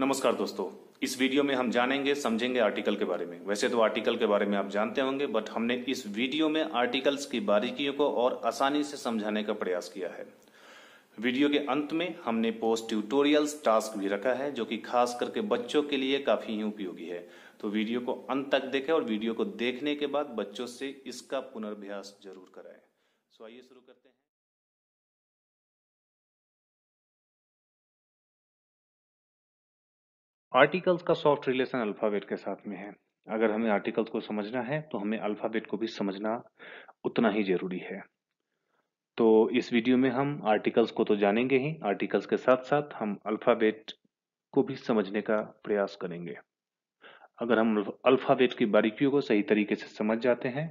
नमस्कार दोस्तों इस वीडियो में हम जानेंगे समझेंगे आर्टिकल के बारे में वैसे तो आर्टिकल के बारे में आप जानते होंगे बट हमने इस वीडियो में आर्टिकल्स की बारीकियों को और आसानी से समझाने का प्रयास किया है वीडियो के अंत में हमने पोस्ट ट्यूटोरियल्स टास्क भी रखा है जो कि खास करके बच्चों के लिए काफी ही उपयोगी है तो वीडियो को अंत तक देखें और वीडियो को देखने के बाद बच्चों से इसका पुनर्भ्यास जरूर कराएं सो आइए शुरू आर्टिकल्स का सॉफ्ट रिलेशन अल्फ़ाबेट के साथ में है अगर हमें आर्टिकल्स को समझना है तो हमें अल्फ़ाबेट को भी समझना उतना ही ज़रूरी है तो इस वीडियो में हम आर्टिकल्स को तो जानेंगे ही आर्टिकल्स के साथ साथ हम अल्फ़ाबेट को भी समझने का प्रयास करेंगे अगर हम अल्फ़ाबेट की बारीकियों को सही तरीके से समझ जाते हैं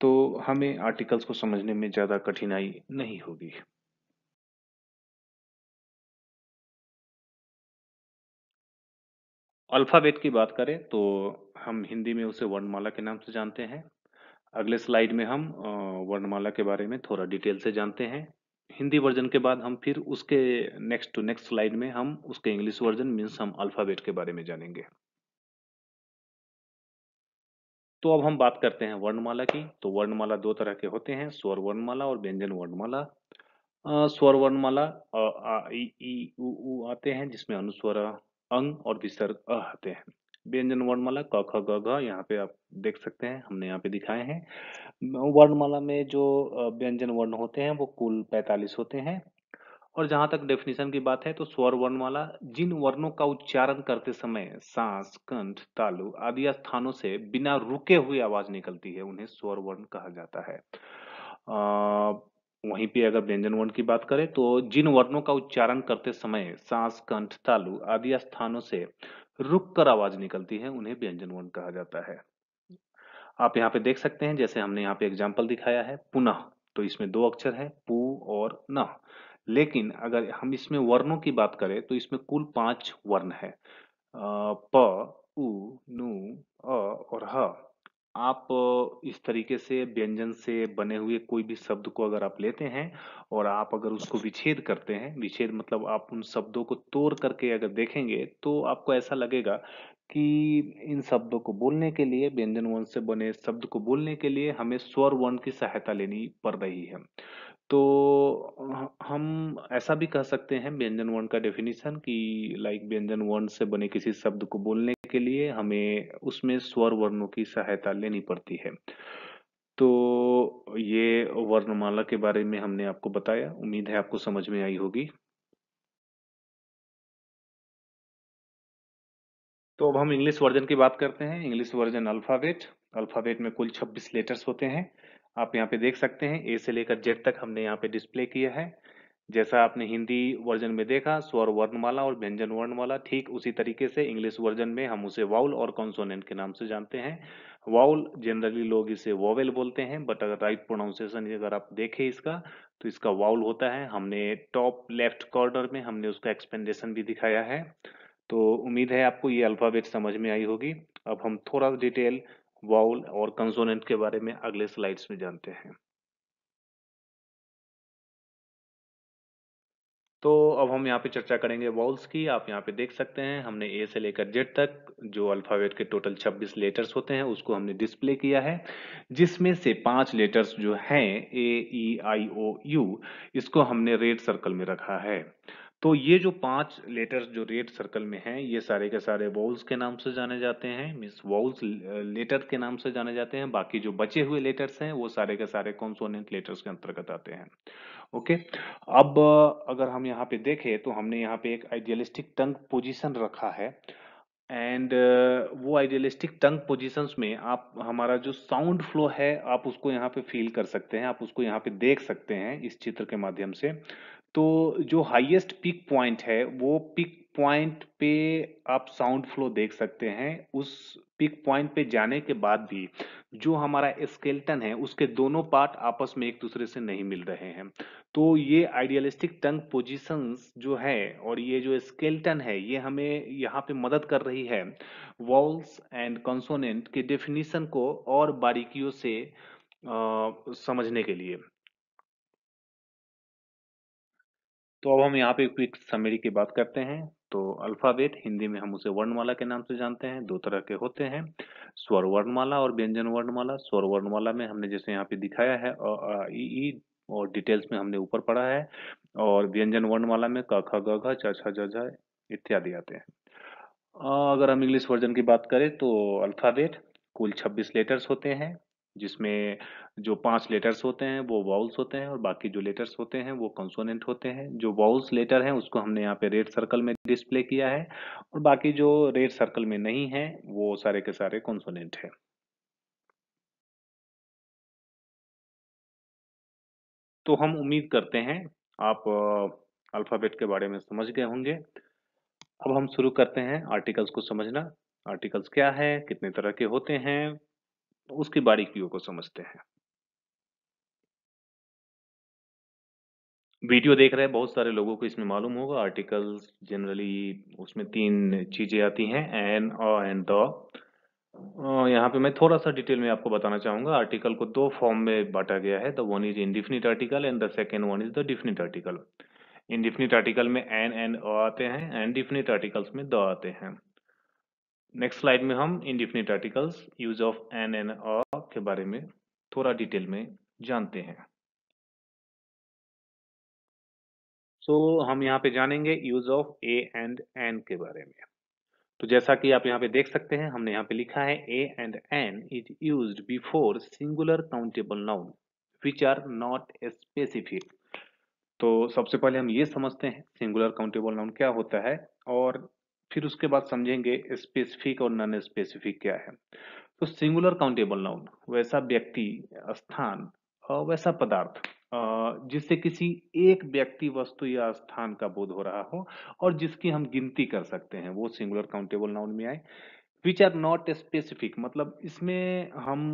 तो हमें आर्टिकल्स को समझने में ज़्यादा कठिनाई नहीं होगी अल्फ़ाबेट की बात करें तो हम हिंदी में उसे वर्णमाला के नाम से जानते हैं अगले स्लाइड में हम वर्णमाला के बारे में थोड़ा डिटेल से जानते हैं हिंदी वर्जन के बाद हम फिर उसके नेक्स्ट टू नेक्स्ट स्लाइड में हम उसके इंग्लिश वर्जन मीन्स हम अल्फ़ाबेट के बारे में जानेंगे तो अब हम बात करते हैं वर्णमाला की तो वर्णमाला दो तरह के होते हैं स्वर वर्णमाला और व्यंजन वर्णमाला स्वर वर्णमाला आते हैं जिसमें अनुस्वर अंग और विसर्ग अ आते हैं व्यंजन वर्णमाला क ख ग घ यहाँ पे आप देख सकते हैं हमने यहाँ पे दिखाए हैं वर्णमाला में जो व्यंजन वर्ण होते हैं वो कुल 45 होते हैं और जहां तक डेफिनेशन की बात है तो स्वर वर्णमाला जिन वर्णों का उच्चारण करते समय सांस कंठ तालु आदि स्थानों से बिना रुके हुए आवाज निकलती है उन्हें स्वर वर्ण कहा जाता है अः वहीं पे अगर व्यंजन वर्ण की बात करें तो जिन वर्णों का उच्चारण करते समय सांस कंठ तालु आदि स्थानों से रुक कर आवाज निकलती है उन्हें व्यंजन वर्ण कहा जाता है आप यहाँ पे देख सकते हैं जैसे हमने यहाँ पे एग्जाम्पल दिखाया है पुनः तो इसमें दो अक्षर है पु और न लेकिन अगर हम इसमें वर्णों की बात करें तो इसमें कुल पांच वर्ण है प उ नु अ और ह आप इस तरीके से व्यंजन से बने हुए कोई भी शब्द को अगर आप लेते हैं और आप अगर उसको विच्छेद करते हैं, विच्छेद मतलब आप उन शब्दों को तोड़ करके अगर देखेंगे, तो आपको ऐसा लगेगा कि इन शब्दों को बोलने के लिए व्यंजन वर्ण से बने शब्द को बोलने के लिए हमें स्वर वर्ण की सहायता लेनी पड़ रही है। तो हम ऐसा भी कह सकते हैं व्यंजन वर्ण का डेफ़िनेशन कि लाइक व्यंजन वर्ण से बने किसी शब्द को बोलने के लिए हमें उसमें स्वर वर्णों की सहायता लेनी पड़ती है तो ये वर्णमाला के बारे में हमने आपको बताया उम्मीद है आपको समझ में आई होगी तो अब हम इंग्लिश वर्जन की बात करते हैं इंग्लिश वर्जन अल्फ़ाबेट अल्फ़ाबेट में कुल 26 लेटर्स होते हैं आप यहाँ पे देख सकते हैं ए से लेकर जेड तक हमने यहाँ पे डिस्प्ले किया है जैसा आपने हिंदी वर्जन में देखा स्वर वर्णमाला और व्यंजन वर्णमाला ठीक उसी तरीके से इंग्लिश वर्जन में हम उसे वाउल और कॉन्सोनेंट के नाम से जानते हैं वाउल जनरली लोग इसे वोवेल बोलते हैं बट अगर राइट प्रोनाउंसिएशन अगर आप देखें इसका तो इसका वाउल होता है हमने टॉप लेफ्ट कॉर्नर में हमने उसका एक्सपेंडेशन भी दिखाया है तो उम्मीद है आपको ये अल्फ़ाबेट समझ में आई होगी अब हम थोड़ा डिटेल वाउल और कंसोनेंट के बारे में अगले स्लाइड्स में जानते हैं तो अब हम यहाँ पे चर्चा करेंगे वॉल्स की आप यहाँ पे देख सकते हैं हमने ए से लेकर जेड तक जो अल्फ़ाबेट के टोटल 26 लेटर्स होते हैं उसको हमने डिस्प्ले किया है जिसमें से पांच लेटर्स जो हैं ए ई आई ओ यू इसको हमने रेड सर्कल में रखा है तो ये जो पांच लेटर्स जो रेड सर्कल में हैं ये सारे के सारे वॉल्स के नाम से जाने जाते हैं मिस वॉल्स लेटर के नाम से जाने जाते हैं बाकी जो बचे हुए लेटर्स हैं वो सारे के सारे कॉन्सोनेंट लेटर्स के अंतर्गत आते हैं ओके अब अगर हम यहाँ पे देखें तो हमने यहाँ पे एक आइडियलिस्टिक टंग पोजिशन रखा है एंड uh, वो आइडियलिस्टिक टंग पोजिशंस में आप हमारा जो साउंड फ्लो है आप उसको यहाँ पे फील कर सकते हैं आप उसको यहाँ पे देख सकते हैं इस चित्र के माध्यम से तो जो हाईएस्ट पिक पॉइंट है वो पिक पॉइंट पे आप साउंड फ्लो देख सकते हैं उस पिक पॉइंट पे जाने के बाद भी जो हमारा स्केल्टन है उसके दोनों पार्ट आपस में एक दूसरे से नहीं मिल रहे हैं तो ये आइडियलिस्टिक टंग पोजीशंस जो है और ये जो स्केल्टन है ये हमें यहाँ पे मदद कर रही है वॉल्स एंड कंसोनेंट के डेफिनेशन को और बारीकियों से आ, समझने के लिए तो अब हम यहाँ पे क्विक समरी की बात करते हैं तो अल्फ़ाबेट हिंदी में हम उसे वर्णमाला के नाम से जानते हैं दो तरह के होते हैं स्वर वर्णमाला और व्यंजन वर्णमाला स्वर वर्णमाला में हमने जैसे यहाँ पे दिखाया है ई ई और डिटेल्स में हमने ऊपर पढ़ा है और व्यंजन वर्णमाला में क ख ग घ च छ इत्यादि आते हैं अगर हम इंग्लिश वर्जन की बात करें तो अल्फ़ाबेट कुल छब्बीस लेटर्स होते हैं जिसमें जो पांच लेटर्स होते हैं वो वाउल्स होते हैं और बाकी जो लेटर्स होते हैं वो कंसोनेंट होते हैं जो वाउल्स लेटर हैं उसको हमने यहाँ पे रेड सर्कल में डिस्प्ले किया है और बाकी जो रेड सर्कल में नहीं है वो सारे के सारे कंसोनेंट हैं तो हम उम्मीद करते हैं आप अल्फ़ाबेट के बारे में समझ गए होंगे अब हम शुरू करते हैं आर्टिकल्स को समझना आर्टिकल्स क्या है कितने तरह के होते हैं तो उसकी बारीकियों को समझते हैं वीडियो देख रहे हैं बहुत सारे लोगों को इसमें मालूम होगा आर्टिकल्स जनरली उसमें तीन चीज़ें आती हैं एन और एंड द यहाँ पे मैं थोड़ा सा डिटेल में आपको बताना चाहूंगा आर्टिकल को दो फॉर्म में बांटा गया है the one is indefinite article and the second one is the definite article indefinite article में एन एंड अ आते हैं एंड डिफिनिट आर्टिकल्स में द आते हैं नेक्स्ट स्लाइड में हम indefinite articles use of an an a के बारे में थोड़ा डिटेल में जानते हैं सो so, हम यहाँ पे जानेंगे use of a and an के बारे में तो जैसा कि आप यहाँ पे देख सकते हैं हमने यहाँ पे लिखा है a and an is use before singular countable noun which are not specific तो सबसे पहले हम ये समझते हैं सिंगुलर काउंटेबल नाउन क्या होता है और फिर उसके बाद समझेंगे स्पेसिफिक और नॉन स्पेसिफिक क्या है तो सिंगुलर काउंटेबल नाउन वैसा व्यक्ति स्थान वैसा पदार्थ जिससे किसी एक व्यक्ति वस्तु या स्थान का बोध हो रहा हो और जिसकी हम गिनती कर सकते हैं वो सिंगुलर काउंटेबल नाउन में आए विच आर नॉट स्पेसिफिक मतलब इसमें हम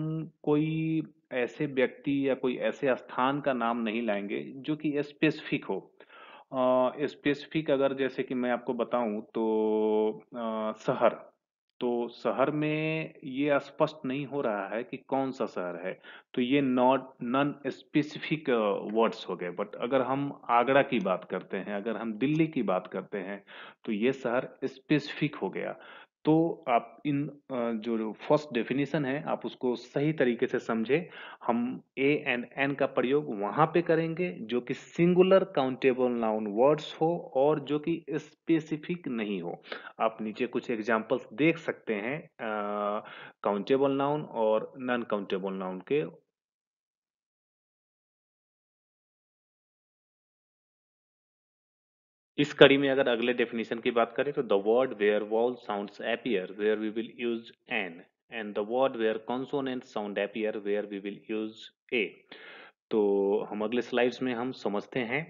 कोई ऐसे व्यक्ति या कोई ऐसे स्थान का नाम नहीं लाएंगे जो कि स्पेसिफिक हो स्पेसिफिक अगर जैसे कि मैं आपको बताऊं तो शहर तो शहर में ये स्पष्ट नहीं हो रहा है कि कौन सा शहर है तो ये नॉट नॉन स्पेसिफिक वर्ड्स हो गए बट अगर हम आगरा की बात करते हैं अगर हम दिल्ली की बात करते हैं तो ये शहर स्पेसिफिक हो गया तो आप इन जो फर्स्ट डेफिनेशन है आप उसको सही तरीके से समझें हम ए एंड एन का प्रयोग वहां पे करेंगे जो कि सिंगुलर काउंटेबल नाउन वर्ड्स हो और जो कि स्पेसिफिक नहीं हो आप नीचे कुछ एग्जांपल्स देख सकते हैं काउंटेबल नाउन और नॉन काउंटेबल नाउन के इस कड़ी में अगर अगले डेफिनेशन की बात करें तो the word where vowel sound appear where we will use an and the word where consonant sound appear where we will use a तो हम अगले स्लाइड्स में हम समझते हैं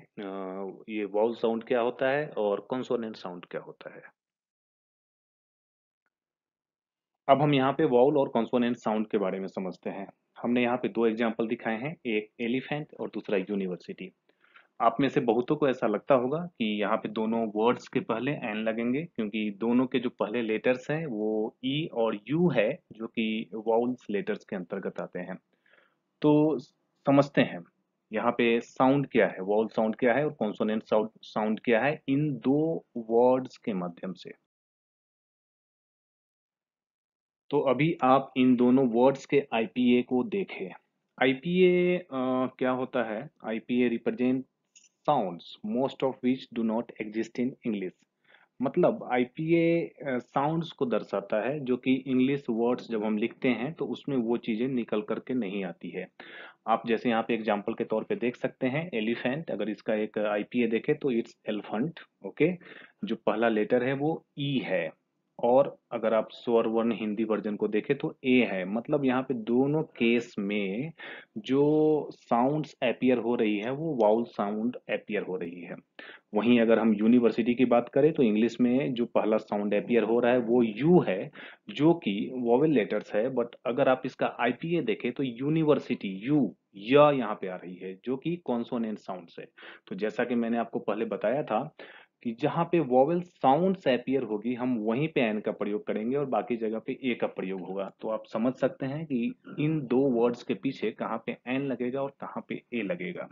ये वॉल साउंड क्या होता है और कॉन्सोनेंट साउंड क्या होता है अब हम यहाँ पे वॉल और कॉन्सोनेंट साउंड के बारे में समझते हैं हमने यहाँ पे दो एग्जाम्पल दिखाए हैं एक एलिफेंट और दूसरा यूनिवर्सिटी आप में से बहुतों को ऐसा लगता होगा कि यहाँ पे दोनों वर्ड्स के पहले एन लगेंगे क्योंकि दोनों के जो पहले लेटर्स हैं वो ई e और यू है जो कि वाउल्स लेटर्स के अंतर्गत आते हैं तो समझते हैं यहाँ पे साउंड क्या है वाउल साउंड क्या है और कॉन्सोनेंट साउंड साउंड क्या है इन दो वर्ड्स के माध्यम से तो अभी आप इन दोनों वर्ड्स के आईपीए को देखें आईपीए क्या होता है IPA represent sounds most of which do not exist in English मतलब आई पी ए साउंड्स को दर्शाता है जो कि इंग्लिश वर्ड्स जब हम लिखते हैं तो उसमें वो चीज़ें निकल करके नहीं आती है आप जैसे यहाँ पे एग्जाम्पल के तौर पे देख सकते हैं एलिफेंट अगर इसका एक आई पी ए देखें तो इट्स एलिफेंट ओके जो पहला लेटर है वो ई e है और अगर आप स्वर वर्ण हिंदी वर्जन को देखें तो ए है मतलब यहाँ पे दोनों केस में जो साउंड्स अपियर हो रही है वो वाउल साउंड अपियर हो रही है वहीं अगर हम यूनिवर्सिटी की बात करें तो इंग्लिश में जो पहला साउंड एपियर हो रहा है वो यू है जो कि वॉवल लेटर्स है बट अगर आप इसका आईपीए देखें तो यूनिवर्सिटी यू या यहाँ पे आ रही है जो कि कॉन्सोनेंट साउंड है तो जैसा कि मैंने आपको पहले बताया था कि जहां पे वॉवल साउंड सेपियर होगी हम वहीं पे एन का प्रयोग करेंगे और बाकी जगह पे ए का प्रयोग होगा तो आप समझ सकते हैं कि इन दो वर्ड्स के पीछे कहाँ पे एन लगेगा और कहाँ पे ए लगेगा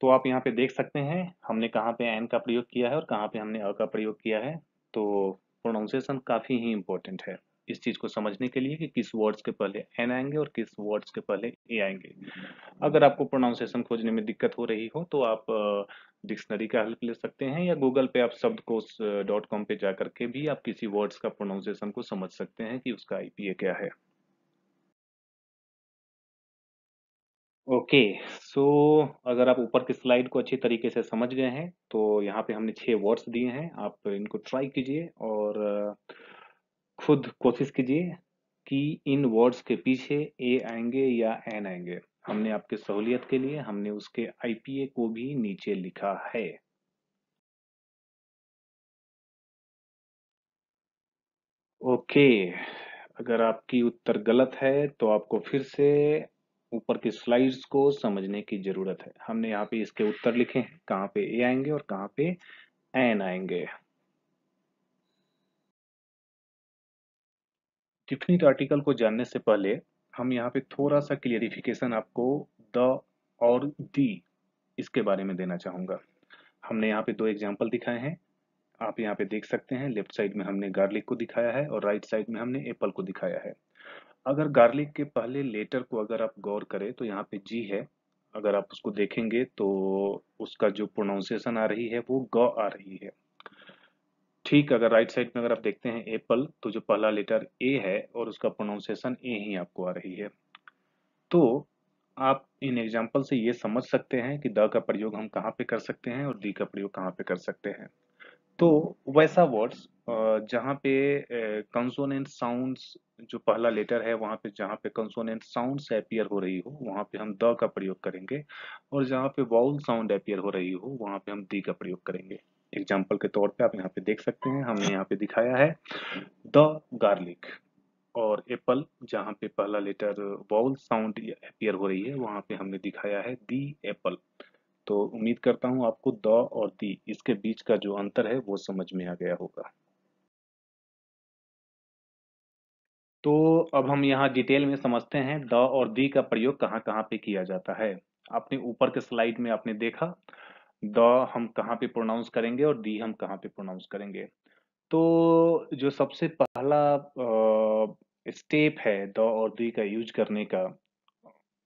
तो आप यहाँ पे देख सकते हैं हमने कहाँ पे एन का प्रयोग किया है और कहाँ पे हमने अ का प्रयोग किया है तो प्रोनाउंसिएशन काफ़ी ही इंपॉर्टेंट है इस चीज़ को समझने के लिए कि किस वर्ड्स के पहले एन आएंगे और किस वर्ड्स के पहले ए आएंगे अगर आपको प्रोनाउंसिएशन खोजने में दिक्कत हो रही हो तो आप डिक्शनरी का हेल्प ले सकते हैं या गूगल पे आप शब्दकोश डॉट कॉम पे जाकर के भी आप किसी वर्ड्स का प्रोनाउंसिएशन को समझ सकते हैं कि उसका आई क्या है ओके okay, सो so, अगर आप ऊपर की स्लाइड को अच्छी तरीके से समझ गए हैं तो यहाँ पे हमने छह वर्ड्स दिए हैं आप इनको ट्राई कीजिए और uh, खुद कोशिश कीजिए कि इन वर्ड्स के पीछे ए आएंगे या एन आएंगे हमने आपके सहूलियत के लिए हमने उसके आईपीए को भी नीचे लिखा है ओके अगर आपकी उत्तर गलत है तो आपको फिर से ऊपर की स्लाइड्स को समझने की जरूरत है हमने यहाँ पे इसके उत्तर लिखे हैं कहाँ पे ए आएंगे और कहाँ पे एन आएंगे डिफिनिट आर्टिकल तो को जानने से पहले हम यहाँ पे थोड़ा सा क्लियरिफिकेशन आपको द और दी इसके बारे में देना चाहूँगा हमने यहाँ पे दो एग्जाम्पल दिखाए हैं आप यहाँ पे देख सकते हैं लेफ्ट साइड में हमने गार्लिक को दिखाया है और राइट साइड में हमने एप्पल को दिखाया है अगर गार्लिक के पहले लेटर को अगर आप गौर करें तो यहाँ पे जी है अगर आप उसको देखेंगे तो उसका जो प्रोनाउंसिएशन आ रही है वो ग आ रही है ठीक अगर राइट साइड में अगर आप देखते हैं एप्पल तो जो पहला लेटर ए है और उसका प्रोनाउंसिएशन ए ही आपको आ रही है तो आप इन एग्जाम्पल से ये समझ सकते हैं कि द का प्रयोग हम कहाँ पे कर सकते हैं और दी का प्रयोग कहाँ पे कर सकते हैं तो वैसा वर्ड्स जहाँ पे कंसोनेंट साउंड्स जो पहला लेटर है वहाँ पे जहाँ पे कंसोनेंट साउंड्स अपियर हो रही हो वहाँ पे हम द का प्रयोग करेंगे और जहाँ पे वाउल साउंड अपियर हो रही हो वहाँ पे हम दी का प्रयोग करेंगे एग्जाम्पल के तौर पे आप यहाँ पे देख सकते हैं हमने यहाँ पे दिखाया है द गार्लिक और एप्पल जहाँ पे पहला लेटर वॉल साउंड अपियर हो रही है वहाँ पे हमने दिखाया है दी एप्पल तो उम्मीद करता हूँ आपको द और दी इसके बीच का जो अंतर है वो समझ में आ गया होगा तो अब हम यहाँ डिटेल में समझते हैं द और दी का प्रयोग कहाँ कहाँ पे किया जाता है आपने ऊपर के स्लाइड में आपने देखा द हम कहाँ पे प्रोनाउंस करेंगे और दी हम कहाँ पे प्रोनाउंस करेंगे तो जो सबसे पहला स्टेप है द और दी का यूज करने का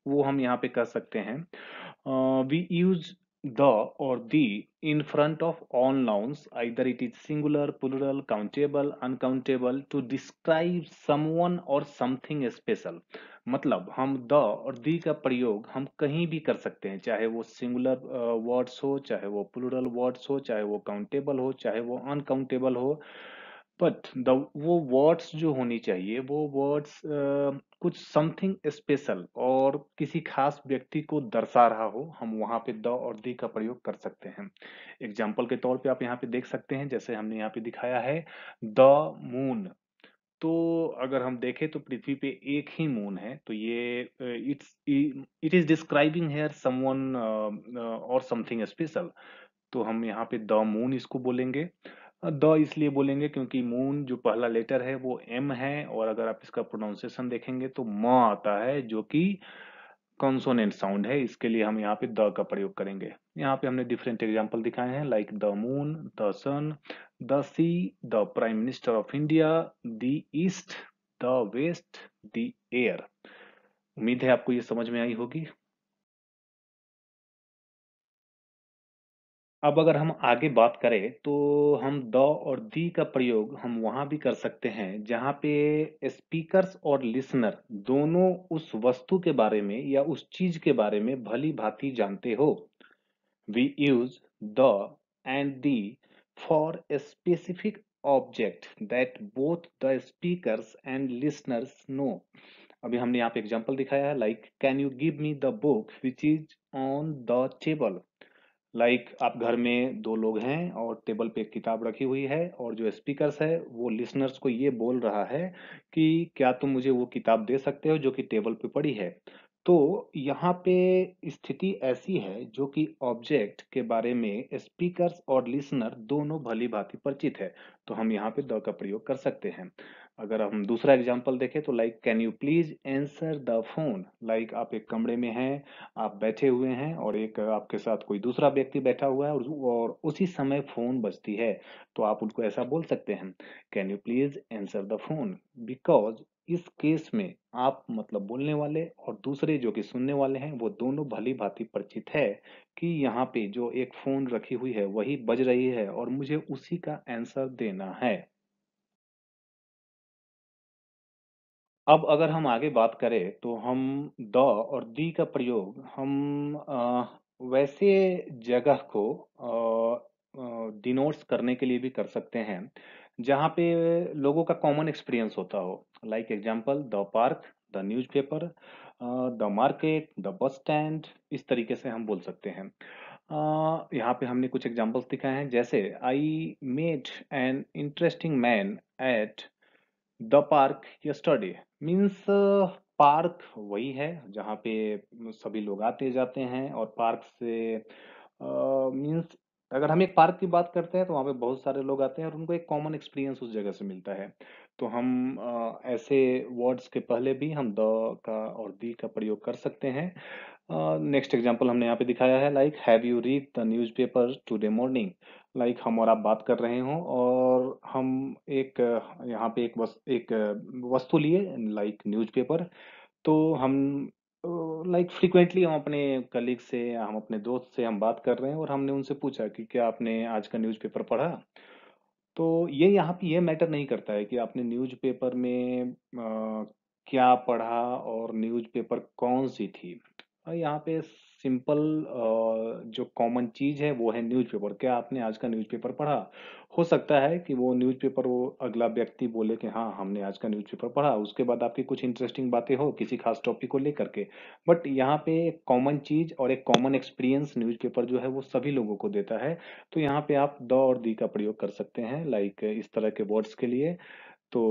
वो हम यहाँ पे कर सकते हैं we use the or the in front of all nouns either it is singular plural countable uncountable to describe someone और something special मतलब हम the और the का प्रयोग हम कहीं भी कर सकते हैं चाहे वो सिंगुलर वर्ड्स हो चाहे वो प्लूरल वर्ड्स हो चाहे वो काउंटेबल हो चाहे वो अनकाउंटेबल हो बट द वो वर्ड्स जो होनी चाहिए वो वर्ड्स कुछ समथिंग स्पेशल और किसी खास व्यक्ति को दर्शा रहा हो हम वहाँ पे द और दी का प्रयोग कर सकते हैं एग्जाम्पल के तौर पे आप यहाँ पे देख सकते हैं जैसे हमने यहाँ पे दिखाया है द मून तो अगर हम देखें तो पृथ्वी पे एक ही मून है तो ये it's it is describing here someone और समथिंग स्पेशल तो हम यहाँ पे द मून इसको बोलेंगे द इसलिए बोलेंगे क्योंकि मून जो पहला लेटर है वो एम है और अगर आप इसका प्रोनाउंसिएशन देखेंगे तो म आता है जो कि कॉन्सोनेंट साउंड है इसके लिए हम यहाँ पे द का प्रयोग करेंगे यहाँ पे हमने डिफरेंट एग्जाम्पल दिखाए हैं like the moon the sun the sea the prime minister of India the east the west the air उम्मीद है आपको ये समझ में आई होगी अब अगर हम आगे बात करें तो हम द और दी का प्रयोग हम वहां भी कर सकते हैं जहां पे स्पीकर्स और लिसनर दोनों उस वस्तु के बारे में या उस चीज के बारे में भली भांति जानते हो we use the and the for a specific object that both the speakers and listeners know अभी हमने यहाँ पे एग्जाम्पल दिखाया है like can you give me the book which is on the table like like, आप घर में दो लोग हैं और टेबल पे किताब रखी हुई है और जो स्पीकर्स है वो लिसनर्स को ये बोल रहा है कि क्या तुम मुझे वो किताब दे सकते हो जो कि टेबल पे पड़ी है तो यहाँ पे स्थिति ऐसी है जो कि ऑब्जेक्ट के बारे में स्पीकर्स और लिसनर दोनों भली भांति परिचित है तो हम यहाँ पे द का प्रयोग कर सकते हैं अगर हम दूसरा एग्जाम्पल देखें तो like can you please answer the phone like आप एक कमरे में हैं आप बैठे हुए हैं और एक आपके साथ कोई दूसरा व्यक्ति बैठा हुआ है और, और उसी समय फोन बजती है तो आप उनको ऐसा बोल सकते हैं can you please answer the phone because इस केस में आप मतलब बोलने वाले और दूसरे जो कि सुनने वाले हैं वो दोनों भली भांति परिचित है कि यहाँ पे जो एक फ़ोन रखी हुई है वही बज रही है और मुझे उसी का आंसर देना है अब अगर हम आगे बात करें तो हम द और दी का प्रयोग हम आ, वैसे जगह को डिनोट्स करने के लिए भी कर सकते हैं जहाँ पे लोगों का कॉमन एक्सपीरियंस होता हो like example the park the newspaper the market the bus stand इस तरीके से हम बोल सकते हैं यहाँ पे हमने कुछ एग्जांपल्स दिखाए हैं जैसे I met an interesting man at the park yesterday means park वही है जहाँ पे सभी लोग आते जाते हैं और पार्क से मीन्स अगर हम एक पार्क की बात करते हैं तो वहाँ पे बहुत सारे लोग आते हैं और उनको एक कॉमन एक्सपीरियंस उस जगह से मिलता है तो हम ऐसे वर्ड्स के पहले भी हम द का और दी का प्रयोग कर सकते हैं। नेक्स्ट नेक्स्ट एग्जांपल हमने यहाँ पे दिखाया है like have you read the newspaper today morning like हम और आप बात कर रहे हों और हम एक यहाँ पे एक वस एक वस्तु लिए लाइक न्यूज़पेपर तो हम लाइक फ्रीक्वेंटली हम अपने कलीग से, हम अपने दोस्त से हम बात कर रहे हैं और हमने उनसे पूछा कि क्या आपने आज का न्यूज़पेपर पढ़ा? तो ये यहाँ पे ये मैटर नहीं करता है कि आपने न्यूज़पेपर में आ, क्या पढ़ा और न्यूज़पेपर कौन-सी थी। यहाँ पे सिंपल जो कॉमन चीज़ है वो है न्यूज़पेपर क्या आपने आज का न्यूज़पेपर पढ़ा हो सकता है कि वो न्यूज़पेपर वो अगला व्यक्ति बोले कि हाँ हमने आज का न्यूज़पेपर पढ़ा उसके बाद आपकी कुछ इंटरेस्टिंग बातें हो किसी खास टॉपिक को लेकर के बट यहाँ पे एक कॉमन चीज़ और एक कॉमन एक्सपीरियंस न्यूज जो है वो सभी लोगों को देता है तो यहाँ पे आप द और दी का प्रयोग कर सकते हैं लाइक इस तरह के वर्ड्स के लिए तो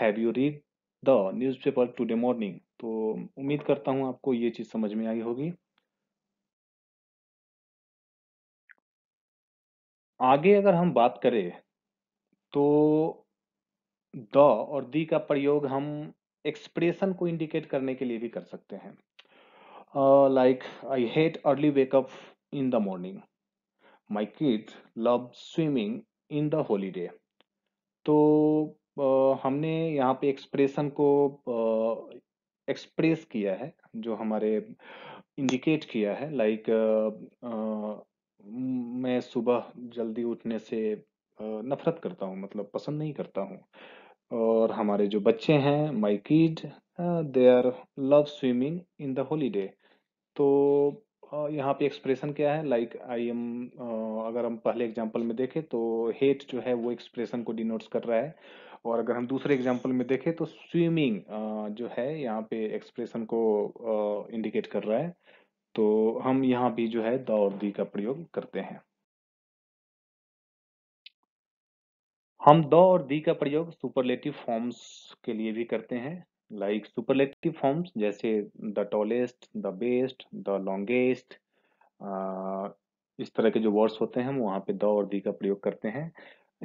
have you read the newspaper today morning तो उम्मीद करता हूँ आपको ये चीज़ समझ में आई होगी आगे अगर हम बात करें तो द और दी का प्रयोग हम एक्सप्रेशन को इंडिकेट करने के लिए भी कर सकते हैं like I hate early wake up in the morning my kid love swimming in the holiday तो uh, हमने यहाँ पे एक्सप्रेशन को एक्सप्रेस uh, किया है जो हमारे इंडिकेट किया है लाइक like, uh, मैं सुबह जल्दी उठने से नफ़रत करता हूँ मतलब पसंद नहीं करता हूँ और हमारे जो बच्चे हैं my kid they are love swimming in the holiday तो यहाँ पे एक्सप्रेशन क्या है लाइक आई एम अगर हम पहले एग्जांपल में देखें तो हेट जो है वो एक्सप्रेशन को डिनोट्स कर रहा है और अगर हम दूसरे एग्जांपल में देखें तो स्विमिंग जो है यहाँ पे एक्सप्रेशन को इंडिकेट कर रहा है तो हम यहाँ भी जो है द और दी का प्रयोग करते हैं हम द और दी का प्रयोग सुपरलेटिव फॉर्म्स के लिए भी करते हैं लाइक सुपरलेटिव फॉर्म्स जैसे the tallest the best the longest इस तरह के जो वर्ड्स होते हैं हम वहाँ पे द और दी का प्रयोग करते हैं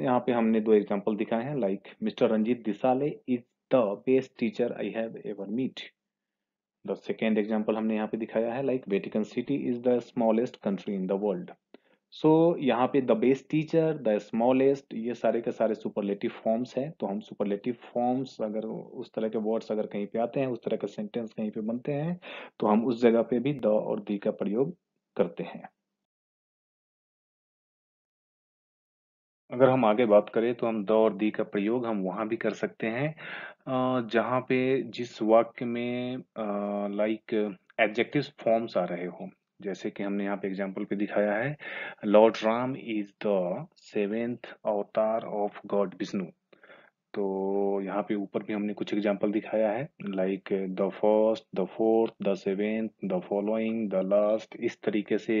यहाँ पे हमने दो एग्जांपल दिखाए हैं like mister Ranjit Disale is the best teacher I have ever meet the second example हमने यहाँ पे दिखाया है like Vatican City is the smallest country in the world so यहाँ पे the best teacher the smallest ये सारे के सारे सुपरलेटिव फॉर्म्स हैं तो हम सुपरलेटिव फॉर्म्स अगर उस तरह के वर्ड्स अगर कहीं पे आते हैं उस तरह के सेंटेंस कहीं पे बनते हैं तो हम उस जगह पे भी द और दी का प्रयोग करते हैं अगर हम आगे बात करें तो हम द और दी का प्रयोग हम वहाँ भी कर सकते हैं जहाँ पे जिस वाक्य में लाइक एडजेक्टिव फॉर्म्स आ रहे हो जैसे कि हमने यहाँ पे एग्जांपल पे दिखाया है Lord Ram is the seventh avatar of God Vishnu तो यहाँ पे ऊपर भी हमने कुछ एग्जाम्पल दिखाया है like the first the fourth the seventh the following the last इस तरीके से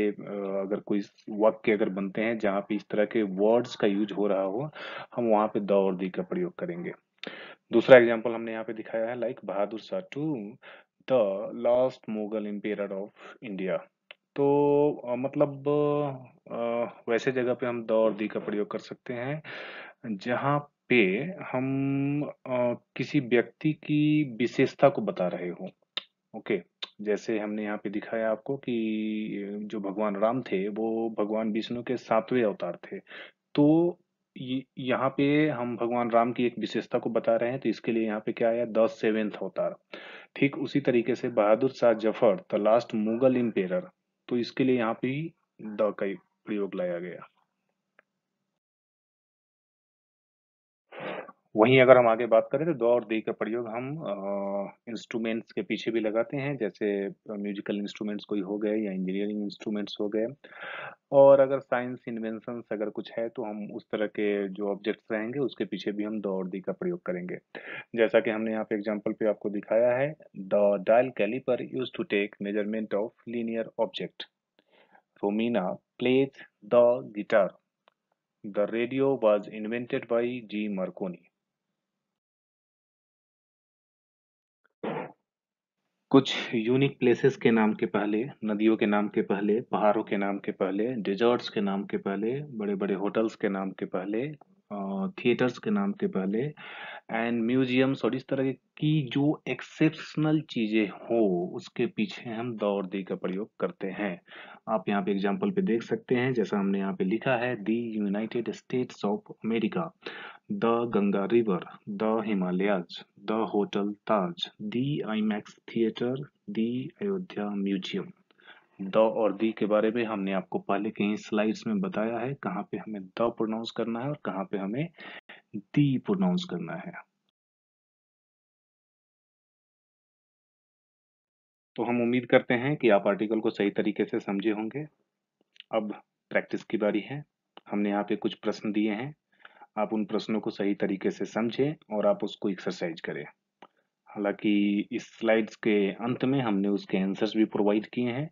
अगर कोई वाक्य अगर बनते हैं जहाँ पे इस तरह के वर्ड्स का यूज हो रहा हो हम वहाँ पे द और दी का प्रयोग करेंगे दूसरा एग्जाम्पल हमने यहाँ पे दिखाया है like Bahadur Shah two the last Mughal emperor of India तो मतलब वैसे जगह पे हम द और दी का प्रयोग कर सकते हैं जहाँ पे हम आ, किसी व्यक्ति की विशेषता को बता रहे हो ओके? जैसे हमने यहाँ पे दिखाया आपको कि जो भगवान राम थे, वो भगवान विष्णु के सातवें अवतार थे। तो यहाँ पे हम भगवान राम की एक विशेषता को बता रहे हैं, तो इसके लिए यहाँ पे क्या आया द सेवेंथ अवतार। ठीक उसी तरीके से Bahadur Shah Zafar, the last Mughal emperor तो इसके लिए यहाँ पे द का प्रयोग लाया गया। वहीं अगर हम आगे बात करें तो दो और दी का प्रयोग हम इंस्ट्रूमेंट्स के पीछे भी लगाते हैं जैसे म्यूजिकल इंस्ट्रूमेंट्स कोई हो गए या इंजीनियरिंग इंस्ट्रूमेंट्स हो गए और अगर साइंस इन्वेंशंस अगर कुछ है तो हम उस तरह के जो ऑब्जेक्ट्स रहेंगे उसके पीछे भी हम दो और दी का प्रयोग करेंगे जैसा कि हमने यहाँ पे एग्जाम्पल पे आपको दिखाया है the dial caliper use to take measurement of linear object Romina plays the guitar The radio was invented by G. Marconi. कुछ यूनिक प्लेसेस के नाम के पहले नदियों के नाम के पहले पहाड़ों के नाम के पहले डिजर्ट्स के नाम के पहले बड़े बड़े होटल्स के नाम के पहले थिएटर्स के नाम के पहले एंड म्यूजियम्स और इस तरह की जो एक्सेप्शनल चीज़ें हो उसके पीछे हम दौड़ दी का प्रयोग करते हैं आप यहाँ पे एग्जांपल पे देख सकते हैं जैसा हमने यहाँ पे लिखा है the United States of America the Ganga river the Himalayas the hotel Taj the IMAX theatre the Ayodhya museum the और दी के बारे में हमने आपको पहले कहीं स्लाइड्स में बताया है कहाँ पे हमें द प्रोनाउंस करना है और कहाँ पे हमें दी प्रोनाउंस करना है तो हम उम्मीद करते हैं कि आप आर्टिकल को सही तरीके से समझे होंगे अब प्रैक्टिस की बारी है हमने यहाँ पे कुछ प्रश्न दिए हैं आप उन प्रश्नों को सही तरीके से समझें और आप उसको एक्सरसाइज करें हालांकि इस स्लाइड्स के अंत में हमने उसके आंसर्स भी प्रोवाइड किए हैं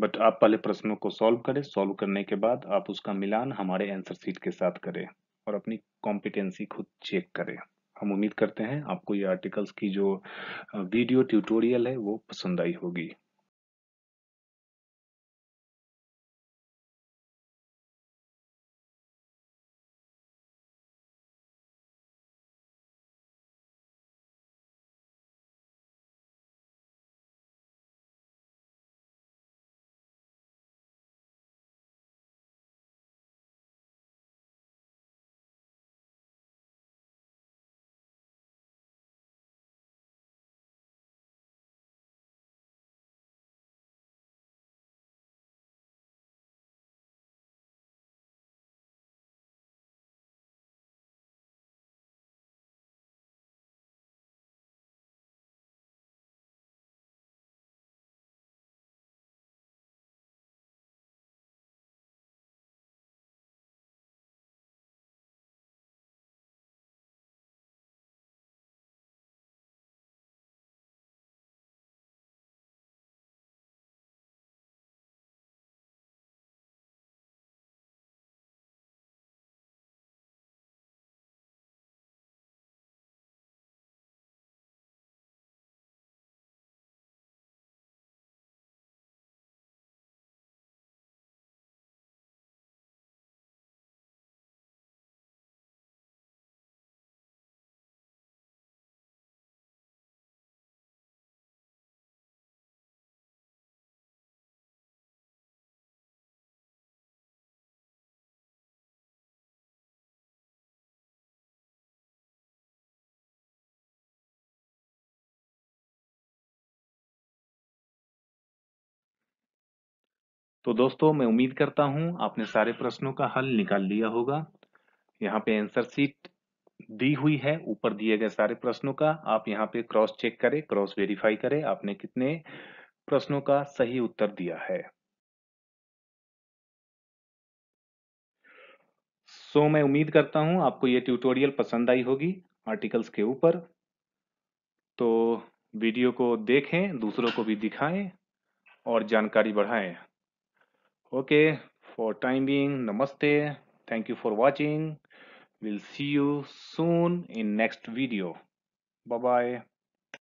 बट आप पहले प्रश्नों को सॉल्व करें सॉल्व करने के बाद आप उसका मिलान हमारे आंसर सीट के साथ करें और अपनी कॉम्पिटेंसी खुद चेक करें हम उम्मीद करते हैं आपको ये आर्टिकल्स की जो वीडियो ट्यूटोरियल है वो पसंद आई होगी तो दोस्तों मैं उम्मीद करता हूं आपने सारे प्रश्नों का हल निकाल लिया होगा यहाँ पे आंसर सीट दी हुई है ऊपर दिए गए सारे प्रश्नों का आप यहाँ पे क्रॉस चेक करें क्रॉस वेरीफाई करें आपने कितने प्रश्नों का सही उत्तर दिया है सो so, मैं उम्मीद करता हूं आपको ये ट्यूटोरियल पसंद आई होगी आर्टिकल्स के ऊपर तो वीडियो को देखें दूसरों को भी दिखाएं और जानकारी बढ़ाएं okay for time being namaste thank you for watching we'll see you soon in next video bye bye